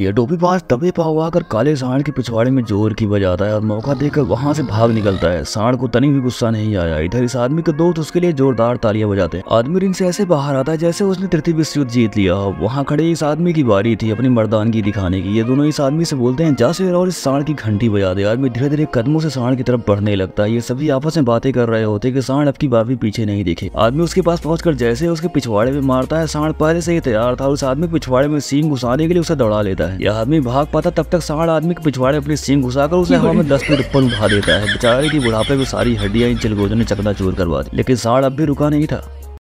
ये टोपी पास तभी हुआ अगर काले सांड के पिछवाड़े में जोर की बजाता है और मौका देकर वहां से भाग निकलता है सांड को तनिक भी गुस्सा नहीं आया इधर इस आदमी के दोस्त उसके लिए जोरदार तालियां बजाते हैं आदमी रिंग से ऐसे बाहर आता है जैसे उसने तृतीय विश्व युद्ध जीत लिया वहां खड़े इस आदमी की बारी थी अपनी मर्दानगी दिखाने की ये दोनों इस आदमी से बोलते हैं जैसे और इस सांड की घंटी बजा दे आदमी धीरे धीरे कदमों से सांड की तरफ बढ़ने लगता है ये सभी आपस में बातें कर रहे होते की सांड अब की बार भी पीछे नहीं दिखे आदमी उसके पास पहुंचकर जैसे उसके पिछवाड़े में मारता है सांड पहले से ही तैयार था उस आदमी पिछवाड़े में सीम घुसाने के लिए उसे दौड़ा लेता देता है यह आदमी भाग पाता तब तक साढ़ आदमी के पिछवाड़े अपनी घुसा घुसाकर उसे हवा में दस फीट ऊपर उठा देता है बेचारे की बुढ़ापे को सारी हड्डियां इन चिलगोजों ने चकना चूर करवा दी लेकिन साढ़ अब भी रुका नहीं था